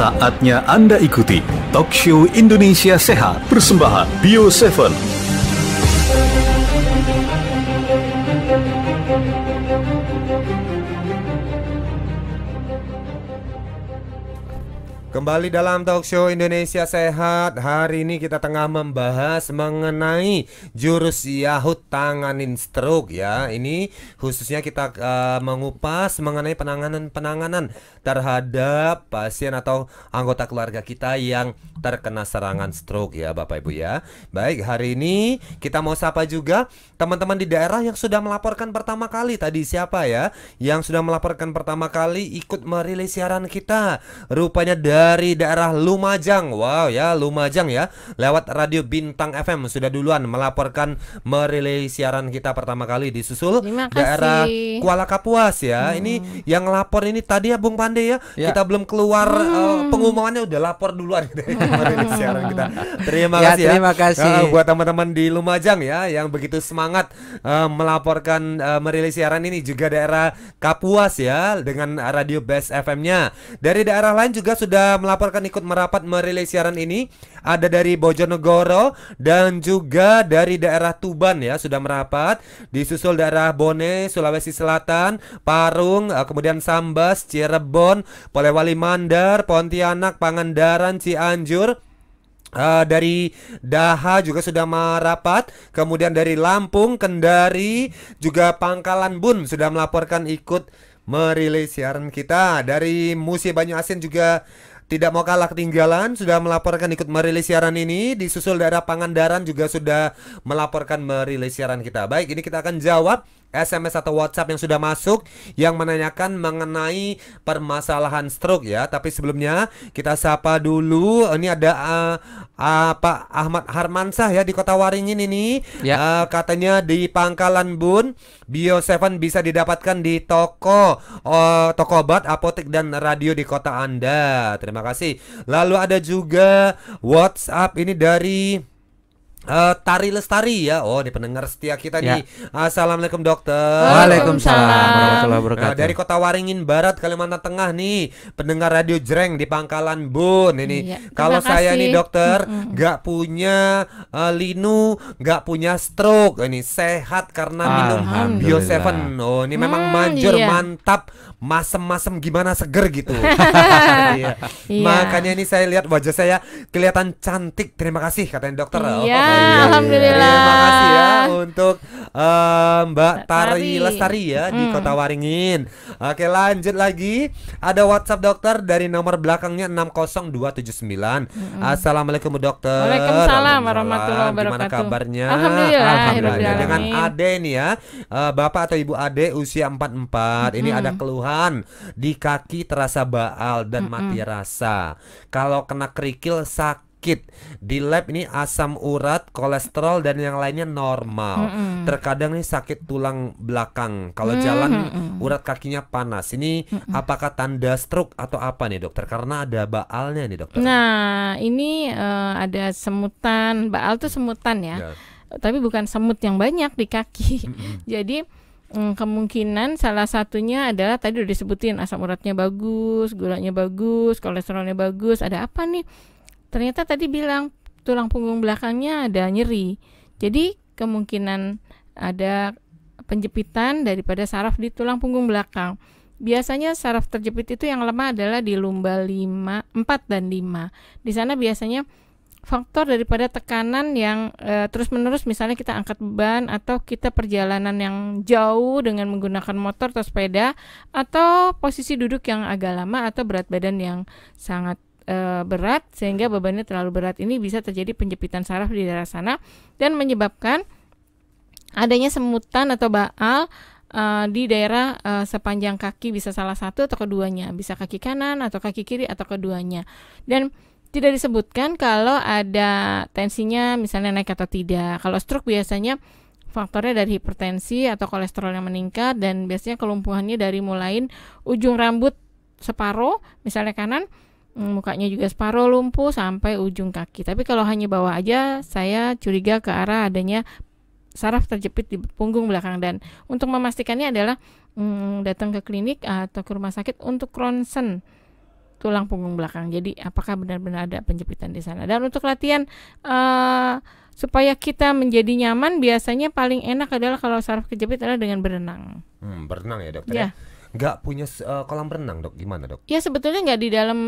Saatnya Anda ikuti Talk Show Indonesia Sehat Persembahan Bio 7 Kembali dalam talk show Indonesia Sehat Hari ini kita tengah membahas mengenai jurus Yahut tanganin stroke ya Ini khususnya kita uh, mengupas mengenai penanganan-penanganan terhadap pasien atau anggota keluarga kita yang terkena serangan stroke ya Bapak Ibu ya Baik hari ini kita mau sapa juga teman-teman di daerah yang sudah melaporkan pertama kali Tadi siapa ya yang sudah melaporkan pertama kali ikut merilis siaran kita Rupanya dari dari daerah Lumajang. Wow ya, Lumajang ya. Lewat Radio Bintang FM sudah duluan melaporkan merilis siaran kita pertama kali disusul daerah Kuala Kapuas ya. Hmm. Ini yang lapor ini tadi ya Bung Pandey ya. ya. Kita belum keluar hmm. uh, pengumumannya udah lapor duluan dari hmm. siaran kita. Terima ya, kasih ya. Terima kasih uh, buat teman-teman di Lumajang ya yang begitu semangat uh, melaporkan uh, merilis siaran ini juga daerah Kapuas ya dengan Radio Best FM-nya. Dari daerah lain juga sudah melaporkan ikut merapat merilis siaran ini ada dari Bojonegoro dan juga dari daerah Tuban ya sudah merapat disusul daerah Bone Sulawesi Selatan Parung eh, kemudian Sambas Cirebon Polewali Mandar Pontianak Pangandaran Cianjur Uh, dari Daha juga sudah merapat, kemudian dari Lampung, Kendari, juga Pangkalan Bun sudah melaporkan ikut merilis siaran kita dari Musi Banyu Asin juga tidak mau kalah ketinggalan sudah melaporkan ikut merilis siaran ini disusul daerah Pangandaran juga sudah melaporkan merilis siaran kita. Baik, ini kita akan jawab SMS atau WhatsApp yang sudah masuk yang menanyakan mengenai permasalahan stroke ya. Tapi sebelumnya kita sapa dulu ini ada uh, uh, Pak Ahmad Harmansah ya di Kota Waringin ini. Ya. Uh, katanya di Pangkalan Bun Bio Seven bisa didapatkan di toko uh, toko obat, apotek dan radio di kota Anda. Terima kasih. Lalu ada juga WhatsApp ini dari Uh, Tari Lestari ya, oh di pendengar setia kita ya. nih. Assalamualaikum dokter. Waalaikumsalam Uh, dari Kota Waringin Barat Kalimantan Tengah nih, pendengar radio Jreng di Pangkalan Bun ini. Ya. Kalau saya nih dokter, mm -mm. gak punya uh, linu, gak punya stroke ini sehat karena minum Bio Seven. Oh ini memang hmm, manjur iya. mantap, masem-masem gimana seger gitu. Iya. iya. Makanya ini saya lihat wajah saya kelihatan cantik. Terima kasih katanya dokter. Iya. Oh, alhamdulillah. terima kasih ya untuk uh, Mbak Tari Lestari ya hmm. di mm. Kota Waringin. Oke, lanjut lagi. Ada WhatsApp dokter dari nomor belakangnya 60279. Hmm. Assalamualaikum dokter. Waalaikumsalam warahmatullahi wabarakatuh. Gimana kabarnya? Alhamdulillah. Alhamdulillah. Dengan Ade nih ya. Uh, Bapak atau Ibu Ade usia 44. Hmm. Ini ada keluhan di kaki terasa baal dan hmm. mati rasa. Kalau kena kerikil sakit sakit. Di lab ini asam urat, kolesterol dan yang lainnya normal. Mm -hmm. Terkadang nih sakit tulang belakang. Kalau mm -hmm. jalan urat kakinya panas. Ini mm -hmm. apakah tanda stroke atau apa nih dokter? Karena ada baalnya nih dokter. Nah, ini uh, ada semutan. Baal tuh semutan ya. Yeah. Tapi bukan semut yang banyak di kaki. Mm -hmm. Jadi kemungkinan salah satunya adalah tadi udah disebutin asam uratnya bagus, gulanya bagus, kolesterolnya bagus. Ada apa nih? ternyata tadi bilang tulang punggung belakangnya ada nyeri. Jadi kemungkinan ada penjepitan daripada saraf di tulang punggung belakang. Biasanya saraf terjepit itu yang lemah adalah di lumba 5, 4 dan 5. Di sana biasanya faktor daripada tekanan yang e, terus-menerus misalnya kita angkat beban atau kita perjalanan yang jauh dengan menggunakan motor atau sepeda atau posisi duduk yang agak lama atau berat badan yang sangat e, berat sehingga bebannya terlalu berat ini bisa terjadi penjepitan saraf di daerah sana dan menyebabkan adanya semutan atau baal uh, di daerah uh, sepanjang kaki bisa salah satu atau keduanya, bisa kaki kanan atau kaki kiri atau keduanya. Dan tidak disebutkan kalau ada tensinya misalnya naik atau tidak. Kalau stroke biasanya faktornya dari hipertensi atau kolesterol yang meningkat dan biasanya kelumpuhannya dari mulai ujung rambut separuh misalnya kanan Mm, mukanya juga separuh lumpuh sampai ujung kaki. Tapi kalau hanya bawah aja, saya curiga ke arah adanya saraf terjepit di punggung belakang dan untuk memastikannya adalah hmm, datang ke klinik atau ke rumah sakit untuk ronsen tulang punggung belakang. Jadi apakah benar-benar ada penjepitan di sana? Dan untuk latihan uh, supaya kita menjadi nyaman, biasanya paling enak adalah kalau saraf terjepit adalah dengan berenang. Hmm, berenang ya dokter. Ya. ya? nggak punya uh, kolam renang dok gimana dok? Ya sebetulnya nggak di dalam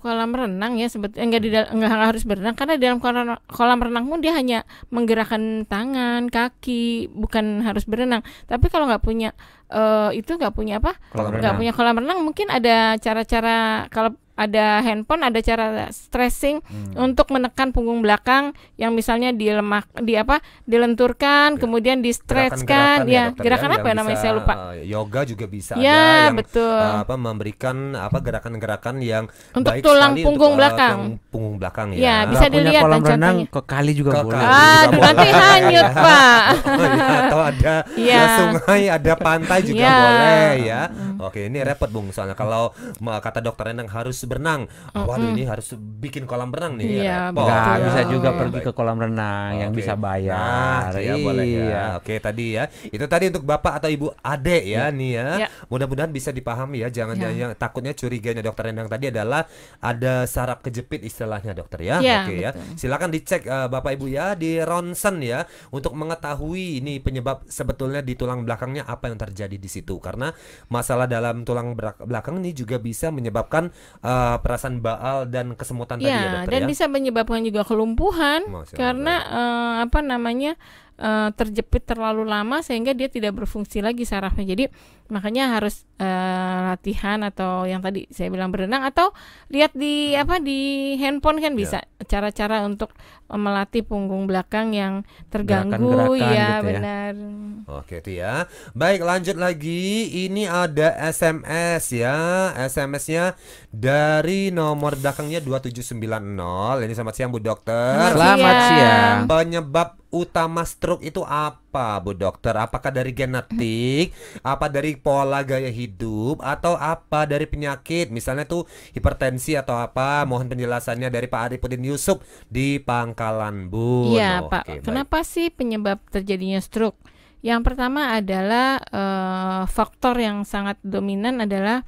kolam renang ya sebetulnya eh, nggak di nggak harus berenang karena di dalam kolam, kolam renang pun dia hanya menggerakkan tangan kaki bukan harus berenang tapi kalau nggak punya uh, itu nggak punya apa nggak punya kolam renang mungkin ada cara-cara kalau ada handphone, ada cara stressing hmm. untuk menekan punggung belakang yang misalnya dilemak di apa? dilenturkan, ya. kemudian di stretchkan, ya, ya, ya gerakan ya, apa namanya bisa, saya lupa. Eh, yoga juga bisa ya, yang betul. Eh, apa memberikan apa gerakan-gerakan yang untuk baik tulang sekali punggung untuk, eh, belakang. Uh, punggung belakang ya. Ya, bisa nah, dilihat kolam dan renang ke kali juga ke boleh. Ah, juga nanti boleh. hanyut, Pak. Oh, iya, atau ada iya. ya. sungai, ada pantai juga iya. boleh ya. Oke, ini repot Bung soalnya kalau kata dokter Endang harus berenang. Oh, waduh ini harus bikin kolam berenang nih. Iya, repot. Gak ya. bisa juga nah, pergi ke kolam renang okay. yang bisa bayar. Nah, iya, boleh ya. Iya. Oke, tadi ya. Itu tadi untuk Bapak atau Ibu Ade ya, ya. nih ya. ya. Mudah-mudahan bisa dipahami ya. Jangan ya. yang takutnya curiganya dokter Endang tadi adalah ada sarap kejepit istilahnya dokter ya. Iya, ya Oke okay, ya. Silakan dicek uh, Bapak Ibu ya di ronsen ya untuk mengetahui ini penyebab sebetulnya di tulang belakangnya apa yang terjadi di situ karena masalah dalam tulang belakang ini juga bisa menyebabkan uh, uh, perasaan baal dan kesemutan ya, tadi ya dokter dan ya? bisa menyebabkan juga kelumpuhan Masya karena uh, apa namanya uh, terjepit terlalu lama sehingga dia tidak berfungsi lagi sarafnya. Jadi makanya harus uh, latihan atau yang tadi saya bilang berenang atau lihat di hmm. apa di handphone kan iya. bisa cara-cara yeah. untuk melatih punggung belakang yang terganggu Gerakan iya, -gerakan gitu ya gitu benar. Oke itu ya. Baik lanjut lagi ini ada SMS ya. smsnya dari nomor belakangnya 2790. Ini selamat siang Bu Dokter. Selamat, selamat siang. siang. Penyebab utama stroke itu apa? apa, Bu Dokter? Apakah dari genetik, apa dari pola gaya hidup, atau apa dari penyakit? Misalnya tuh hipertensi atau apa? Mohon penjelasannya dari Pak Arifudin Yusuf di Pangkalan, Bu. Iya, oh, Pak. Okay, Kenapa baik. sih penyebab terjadinya stroke? Yang pertama adalah uh, faktor yang sangat dominan adalah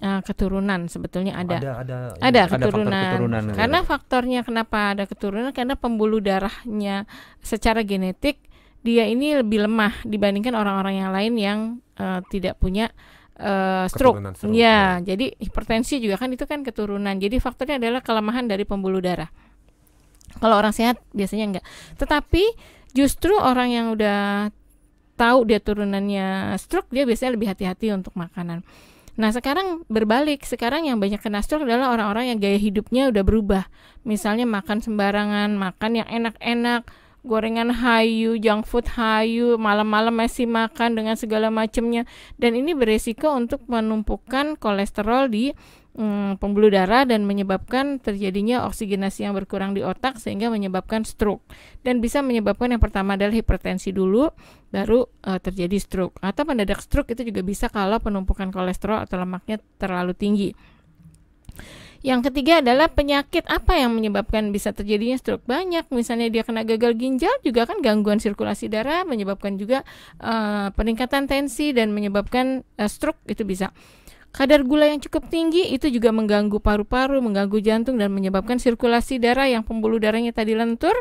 uh, keturunan sebetulnya ada ada ada, ya. keturunan. Ada faktor keturunan karena iya. faktornya kenapa ada keturunan karena pembuluh darahnya secara genetik dia ini lebih lemah dibandingkan orang-orang yang lain yang uh, tidak punya uh, stroke. stroke. Ya, ya, jadi hipertensi juga kan itu kan keturunan. Jadi faktornya adalah kelemahan dari pembuluh darah. Kalau orang sehat biasanya enggak. Tetapi justru orang yang udah tahu dia turunannya stroke, dia biasanya lebih hati-hati untuk makanan. Nah, sekarang berbalik. Sekarang yang banyak kena stroke adalah orang-orang yang gaya hidupnya udah berubah. Misalnya makan sembarangan, makan yang enak-enak, gorengan hayu, junk food hayu, malam-malam masih makan dengan segala macamnya. Dan ini beresiko untuk menumpukan kolesterol di hmm, pembuluh darah dan menyebabkan terjadinya oksigenasi yang berkurang di otak sehingga menyebabkan stroke. Dan bisa menyebabkan yang pertama adalah hipertensi dulu, baru uh, terjadi stroke. Atau mendadak stroke itu juga bisa kalau penumpukan kolesterol atau lemaknya terlalu tinggi. Yang ketiga adalah penyakit apa yang menyebabkan bisa terjadinya stroke banyak. Misalnya dia kena gagal ginjal juga kan gangguan sirkulasi darah menyebabkan juga uh, peningkatan tensi dan menyebabkan uh, stroke itu bisa. Kadar gula yang cukup tinggi itu juga mengganggu paru-paru, mengganggu jantung dan menyebabkan sirkulasi darah yang pembuluh darahnya tadi lentur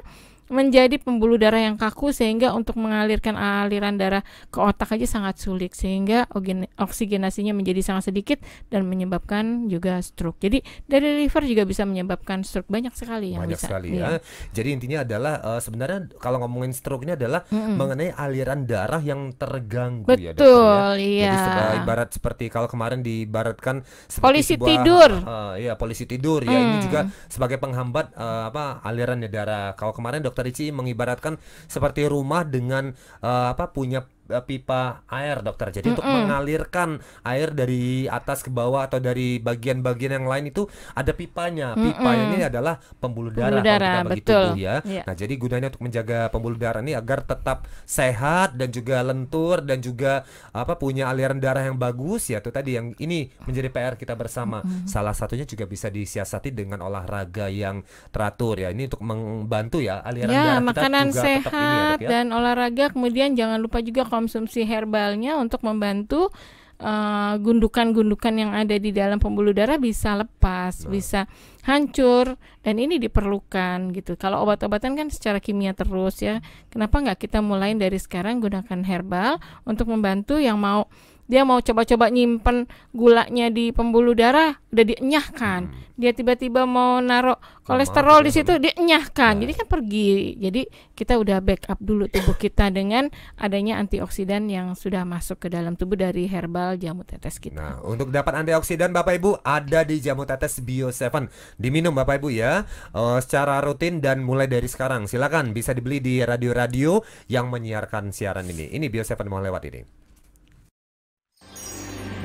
menjadi pembuluh darah yang kaku sehingga untuk mengalirkan aliran darah ke otak aja sangat sulit sehingga oksigenasinya menjadi sangat sedikit dan menyebabkan juga stroke. Jadi dari liver juga bisa menyebabkan stroke banyak sekali yang banyak bisa. sekali ya. ya. Jadi intinya adalah uh, sebenarnya kalau ngomongin stroke ini adalah mm -hmm. mengenai aliran darah yang terganggu Betul, ya, ya. Betul, iya. Jadi seba, ibarat seperti kalau kemarin diibaratkan polisi sebuah, tidur. Uh, ya polisi tidur mm. ya ini mm. juga sebagai penghambat uh, apa aliran darah. Kalau kemarin dokter Ici mengibaratkan seperti rumah dengan uh, apa punya Eh, pipa air dokter. Jadi mm -mm. untuk mengalirkan air dari atas ke bawah atau dari bagian-bagian yang lain itu ada pipanya. Pipa mm -mm. ini adalah pembuluh darah, pembuluh darah kalau kita bagi betul. tubuh ya. Yeah. Nah, jadi gunanya untuk menjaga pembuluh darah ini agar tetap sehat dan juga lentur dan juga apa punya aliran darah yang bagus ya itu tadi yang ini menjadi PR kita bersama. Mm -hmm. Salah satunya juga bisa disiasati dengan olahraga yang teratur ya. Ini untuk membantu ya aliran yeah, darah makanan juga sehat tetap ini ya, dok, ya. dan olahraga kemudian jangan lupa juga Konsumsi herbalnya untuk membantu eh, gundukan-gundukan uh, yang ada di dalam pembuluh darah bisa lepas, nah. bisa hancur dan ini diperlukan gitu. Kalau obat-obatan kan secara kimia terus ya. Hmm. Kenapa nggak kita mulai dari sekarang gunakan herbal untuk membantu yang mau dia mau coba-coba nyimpen gulanya di pembuluh darah udah dienyahkan hmm. dia tiba-tiba mau naruh kolesterol di situ dienyahkan. ya. jadi nah. kan pergi jadi kita udah backup dulu tubuh kita dengan adanya antioksidan yang sudah masuk ke dalam tubuh dari herbal jamu tetes kita nah untuk dapat antioksidan bapak ibu ada di jamu tetes bio 7 diminum bapak ibu ya uh, secara rutin dan mulai dari sekarang silakan bisa dibeli di radio-radio yang menyiarkan siaran ini ini bio 7 mau lewat ini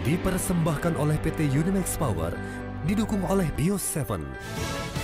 Dipersembahkan oleh PT Unimax Power, didukung oleh Bio 7.